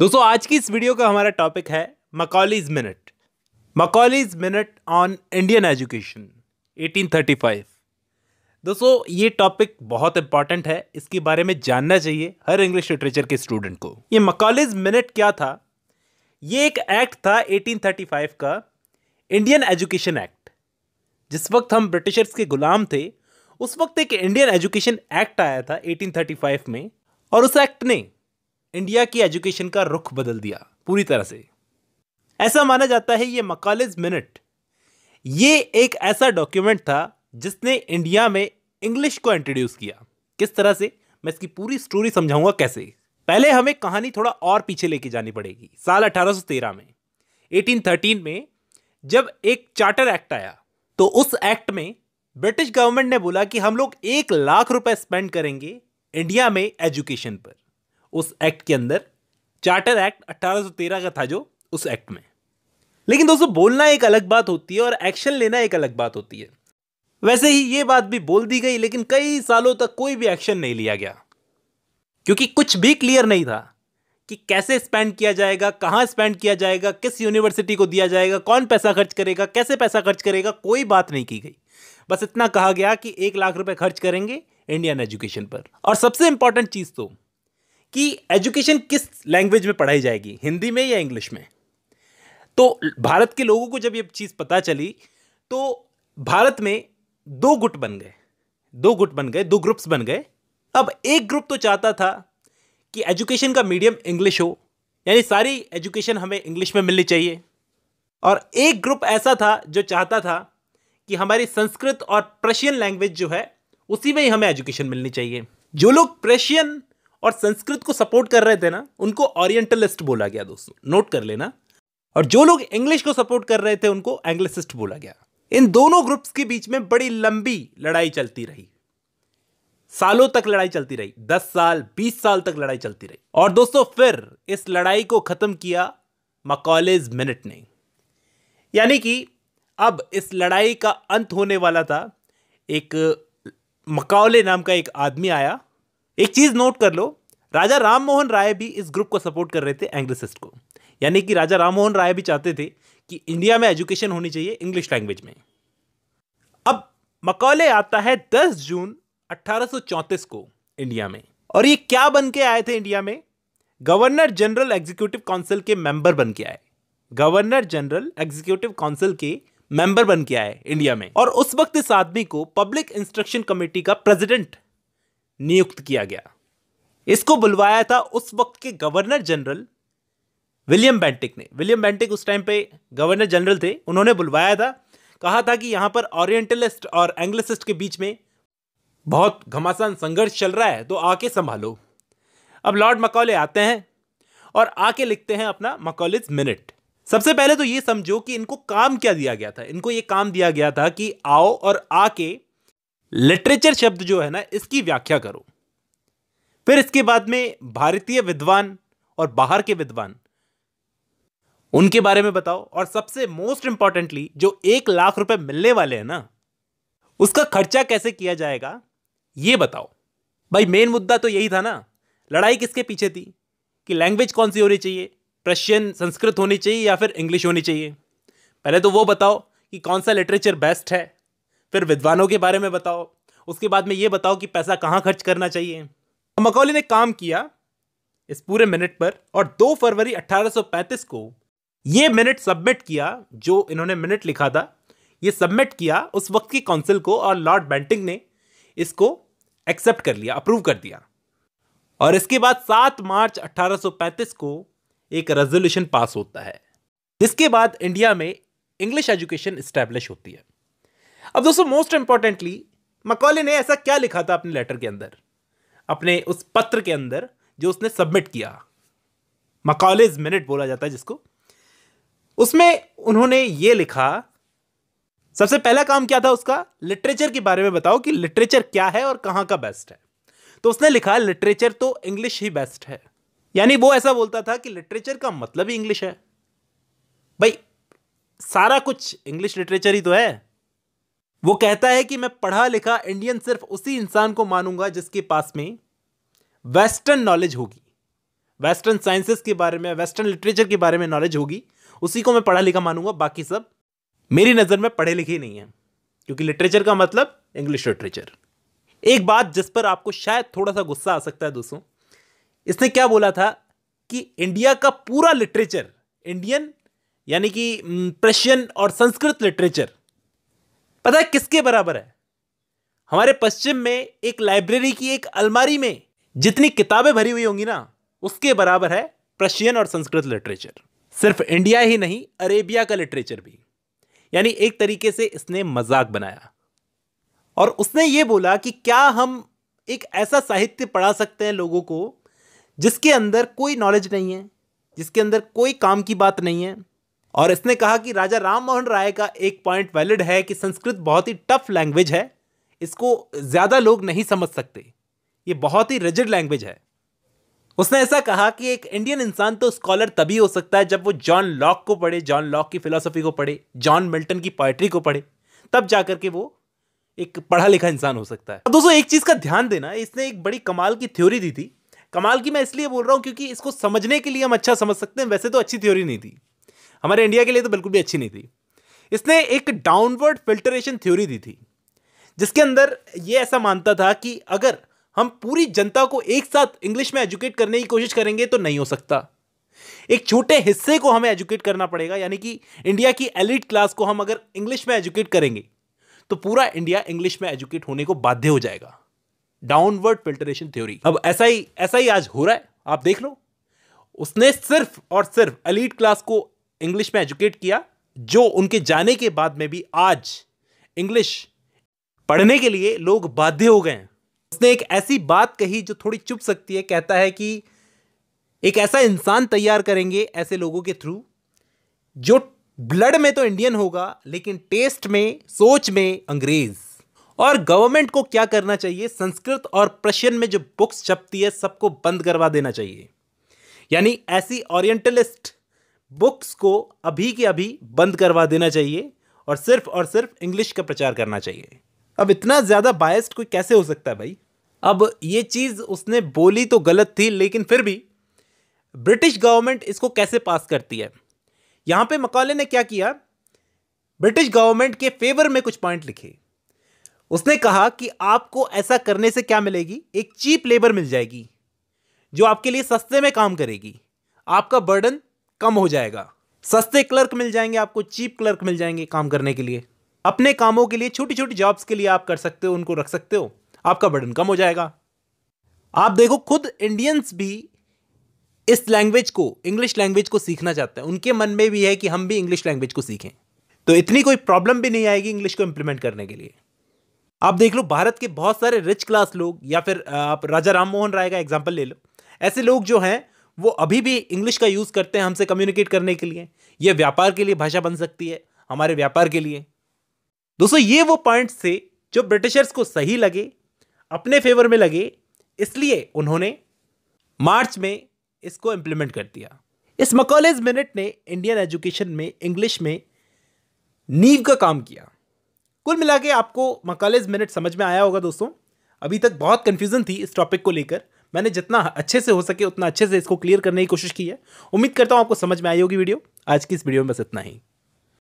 दोस्तों आज की इस वीडियो का हमारा टॉपिक है Macaulay's minute Macaulay's minute on Indian education 1835 दोस्तों ये टॉपिक बहुत इंपॉर्टेंट है इसके बारे में जानना चाहिए हर इंग्लिश लिटरेचर के स्टूडेंट को ये मकॉलीज मिनट क्या था ये एक एक्ट था 1835 का इंडियन एजुकेशन एक्ट जिस वक्त हम ब्रिटिशर्स के गुलाम थे उस वक्त एक इंडियन एजुकेशन एक्ट आया था 1835 में और उस एक्ट ने इंडिया की एजुकेशन का रुख बदल दिया पूरी तरह से ऐसा माना जाता है ये मकालेज मिनट ये एक ऐसा डॉक्यूमेंट था जिसने इंडिया में इंग्लिश को इंट्रोड्यूस किया किस तरह से मैं इसकी पूरी स्टोरी समझाऊंगा कैसे पहले हमें कहानी थोड़ा और पीछे लेके जानी पड़ेगी साल 1813 में 1813 में जब एक चार्टर एक्ट आया तो उस एक्ट में ब्रिटिश गवर्नमेंट ने बोला कि हम लोग एक लाख रुपए स्पेंड करेंगे इंडिया में एजुकेशन पर उस एक्ट के अंदर चार्टर एक्ट 1813 का था जो उस एक्ट में लेकिन दोस्तों बोलना एक अलग बात होती है और एक्शन लेना एक अलग बात होती है वैसे ही ये बात भी बोल दी गई लेकिन कई सालों तक कोई भी एक्शन नहीं लिया गया क्योंकि कुछ भी क्लियर नहीं था कि कैसे स्पेंड किया जाएगा कहाँ स्पेंड किया जाएगा किस यूनिवर्सिटी को दिया जाएगा कौन पैसा खर्च करेगा कैसे पैसा खर्च करेगा कोई बात नहीं की गई बस इतना कहा गया कि एक लाख रुपए खर्च करेंगे इंडियन एजुकेशन पर और सबसे इंपॉर्टेंट चीज़ तो कि एजुकेशन किस लैंग्वेज में पढ़ाई जाएगी हिंदी में या इंग्लिश में तो भारत के लोगों को जब ये चीज़ पता चली तो भारत में दो गुट बन गए दो गुट बन गए दो ग्रुप्स बन गए अब एक ग्रुप तो चाहता था कि एजुकेशन का मीडियम इंग्लिश हो यानी सारी एजुकेशन हमें इंग्लिश में मिलनी चाहिए और एक ग्रुप ऐसा था जो चाहता था कि हमारी संस्कृत और प्रशियन लैंग्वेज जो है उसी में ही हमें एजुकेशन मिलनी चाहिए जो लोग प्रशियन और संस्कृत को सपोर्ट कर रहे थे ना उनको ओरिएंटलिस्ट बोला गया दोस्तों नोट कर लेना और जो लोग इंग्लिश को सपोर्ट कर रहे थे उनको एंग्लिसिस्ट बोला गया इन दोनों ग्रुप्स के बीच में बड़ी लंबी लड़ाई चलती रही सालों तक लड़ाई चलती रही दस साल बीस साल तक लड़ाई चलती रही और दोस्तों फिर इस लड़ाई को खत्म किया मकॉलेज मिनट ने यानी कि अब इस लड़ाई का अंत होने वाला था एक मकौले नाम का एक आदमी आया एक चीज़ नोट कर लो राजा राम मोहन राय भी इस ग्रुप को सपोर्ट कर रहे थे एंग्लिसिस्ट को यानी कि राजा राम मोहन राय भी चाहते थे कि इंडिया में एजुकेशन होनी चाहिए इंग्लिश लैंग्वेज में अब मकौले आता है 10 जून 1834 को इंडिया में और ये क्या बन के आए थे इंडिया में गवर्नर जनरल एग्जीक्यूटिव काउंसिल के मेंबर बन के आए गवर्नर जनरल एग्जीक्यूटिव काउंसिल के मेंबर बन के आए इंडिया में और उस वक्त इस आदमी को पब्लिक इंस्ट्रक्शन कमेटी का प्रेसिडेंट नियुक्त किया गया इसको बुलवाया था उस वक्त के गवर्नर जनरल विलियम बैंटिक ने विलियम बैंटिक उस टाइम पे गवर्नर जनरल थे उन्होंने बुलवाया था कहा था कि यहां पर ओरिएंटलिस्ट और एंग्लिसिस्ट के बीच में बहुत घमासान संघर्ष चल रहा है तो आके संभालो अब लॉर्ड मकौले आते हैं और आके लिखते हैं अपना मकौलेज मिनट सबसे पहले तो ये समझो कि इनको काम क्या दिया गया था इनको ये काम दिया गया था कि आओ और आके लिटरेचर शब्द जो है ना इसकी व्याख्या करो फिर इसके बाद में भारतीय विद्वान और बाहर के विद्वान उनके बारे में बताओ और सबसे मोस्ट इंपॉर्टेंटली जो एक लाख रुपए मिलने वाले हैं ना उसका खर्चा कैसे किया जाएगा ये बताओ भाई मेन मुद्दा तो यही था ना लड़ाई किसके पीछे थी कि लैंग्वेज कौन सी होनी चाहिए प्रशियन संस्कृत होनी चाहिए या फिर इंग्लिश होनी चाहिए पहले तो वो बताओ कि कौन सा लिटरेचर बेस्ट है फिर विद्वानों के बारे में बताओ उसके बाद में ये बताओ कि पैसा कहाँ खर्च करना चाहिए मकौली ने काम किया इस पूरे मिनट पर और 2 फरवरी 1835 को ये मिनट सबमिट किया जो इन्होंने मिनट लिखा था ये सबमिट किया उस वक्त की काउंसिल को और लॉर्ड बैंटिंग ने इसको एक्सेप्ट कर लिया अप्रूव कर दिया और इसके बाद 7 मार्च 1835 को एक रेजोल्यूशन पास होता है जिसके बाद इंडिया में इंग्लिश एजुकेशन इस्टेब्लिश होती है अब दोस्तों मोस्ट इंपॉर्टेंटली मकौले ने ऐसा क्या लिखा था अपने लेटर के अंदर अपने उस पत्र के अंदर जो उसने सबमिट किया मकौलेज मिनट बोला जाता है जिसको उसमें उन्होंने ये लिखा सबसे पहला काम क्या था उसका लिटरेचर के बारे में बताओ कि लिटरेचर क्या है और कहाँ का बेस्ट है तो उसने लिखा लिटरेचर तो इंग्लिश ही बेस्ट है यानी वो ऐसा बोलता था कि लिटरेचर का मतलब ही इंग्लिश है भाई सारा कुछ इंग्लिश लिटरेचर ही तो है वो कहता है कि मैं पढ़ा लिखा इंडियन सिर्फ उसी इंसान को मानूंगा जिसके पास में वेस्टर्न नॉलेज होगी वेस्टर्न साइंसेस के बारे में वेस्टर्न लिटरेचर के बारे में नॉलेज होगी उसी को मैं पढ़ा लिखा मानूंगा बाकी सब मेरी नज़र में पढ़े लिखे नहीं हैं क्योंकि लिटरेचर का मतलब इंग्लिश लिटरेचर एक बात जिस पर आपको शायद थोड़ा सा गुस्सा आ सकता है दोस्तों इसने क्या बोला था कि इंडिया का पूरा लिटरेचर इंडियन यानी कि प्रशियन और संस्कृत लिटरेचर पता है किसके बराबर है हमारे पश्चिम में एक लाइब्रेरी की एक अलमारी में जितनी किताबें भरी हुई होंगी ना उसके बराबर है प्रशियन और संस्कृत लिटरेचर सिर्फ इंडिया ही नहीं अरेबिया का लिटरेचर भी यानी एक तरीके से इसने मजाक बनाया और उसने ये बोला कि क्या हम एक ऐसा साहित्य पढ़ा सकते हैं लोगों को जिसके अंदर कोई नॉलेज नहीं है जिसके अंदर कोई काम की बात नहीं है और इसने कहा कि राजा राम मोहन राय का एक पॉइंट वैलिड है कि संस्कृत बहुत ही टफ लैंग्वेज है इसको ज़्यादा लोग नहीं समझ सकते ये बहुत ही रिजिड लैंग्वेज है उसने ऐसा कहा कि एक इंडियन इंसान तो स्कॉलर तभी हो सकता है जब वो जॉन लॉक को पढ़े जॉन लॉक की फिलोसफी को पढ़े जॉन मिल्टन की पोएट्री को पढ़े तब जाकर के वो एक पढ़ा लिखा इंसान हो सकता है दोस्तों एक चीज़ का ध्यान देना इसने एक बड़ी कमाल की थ्योरी दी थी कमाल की मैं इसलिए बोल रहा हूँ क्योंकि इसको समझने के लिए हम अच्छा समझ सकते हैं वैसे तो अच्छी थ्योरी नहीं थी हमारे इंडिया के लिए तो बिल्कुल भी अच्छी नहीं थी इसने एक डाउनवर्ड फिल्टरेशन थ्योरी दी थी जिसके अंदर ये ऐसा मानता था कि अगर हम पूरी जनता को एक साथ इंग्लिश में एजुकेट करने की कोशिश करेंगे तो नहीं हो सकता एक छोटे हिस्से को हमें एजुकेट करना पड़ेगा यानी कि इंडिया की एलिट क्लास को हम अगर इंग्लिश में एजुकेट करेंगे तो पूरा इंडिया इंग्लिश में एजुकेट होने को बाध्य हो जाएगा डाउनवर्ड फिल्टरेशन थ्योरी अब ऐसा ही ऐसा ही आज हो रहा है आप देख लो उसने सिर्फ और सिर्फ एलिट क्लास को इंग्लिश में एजुकेट किया जो उनके जाने के बाद में भी आज इंग्लिश पढ़ने के लिए लोग बाध्य हो गए उसने एक ऐसी बात कही जो थोड़ी चुप सकती है कहता है कि एक ऐसा इंसान तैयार करेंगे ऐसे लोगों के थ्रू जो ब्लड में तो इंडियन होगा लेकिन टेस्ट में सोच में अंग्रेज और गवर्नमेंट को क्या करना चाहिए संस्कृत और प्रशियन में जो बुक्स छपती है सबको बंद करवा देना चाहिए यानी ऐसी ओरिएंटलिस्ट बुक्स को अभी के अभी बंद करवा देना चाहिए और सिर्फ और सिर्फ इंग्लिश का प्रचार करना चाहिए अब इतना ज़्यादा बायस्ड कोई कैसे हो सकता है भाई अब ये चीज़ उसने बोली तो गलत थी लेकिन फिर भी ब्रिटिश गवर्नमेंट इसको कैसे पास करती है यहाँ पे मकौले ने क्या किया ब्रिटिश गवर्नमेंट के फेवर में कुछ पॉइंट लिखे उसने कहा कि आपको ऐसा करने से क्या मिलेगी एक चीप लेबर मिल जाएगी जो आपके लिए सस्ते में काम करेगी आपका बर्डन कम हो जाएगा सस्ते क्लर्क मिल जाएंगे आपको चीप क्लर्क मिल जाएंगे काम करने के लिए अपने कामों के लिए छोटी छोटी जॉब्स के लिए आप कर सकते हो उनको रख सकते हो आपका बर्डन कम हो जाएगा आप देखो खुद इंडियंस भी इस लैंग्वेज को इंग्लिश लैंग्वेज को सीखना चाहते हैं उनके मन में भी है कि हम भी इंग्लिश लैंग्वेज को सीखें तो इतनी कोई प्रॉब्लम भी नहीं आएगी इंग्लिश को इम्प्लीमेंट करने के लिए आप देख लो भारत के बहुत सारे रिच क्लास लोग या फिर आप राजा राम मोहन राय का एग्जाम्पल ले लो ऐसे लोग जो हैं वो अभी भी इंग्लिश का यूज़ करते हैं हमसे कम्युनिकेट करने के लिए ये व्यापार के लिए भाषा बन सकती है हमारे व्यापार के लिए दोस्तों ये वो पॉइंट्स थे जो ब्रिटिशर्स को सही लगे अपने फेवर में लगे इसलिए उन्होंने मार्च में इसको इम्प्लीमेंट कर दिया इस मकॉलेज मिनट ने इंडियन एजुकेशन में इंग्लिश में नींव का काम किया कुल मिला के आपको मकॉलेज मिनट समझ में आया होगा दोस्तों अभी तक बहुत कन्फ्यूज़न थी इस टॉपिक को लेकर मैंने जितना अच्छे से हो सके उतना अच्छे से इसको क्लियर करने की कोशिश की है उम्मीद करता हूँ आपको समझ में आई होगी वीडियो आज की इस वीडियो में बस इतना ही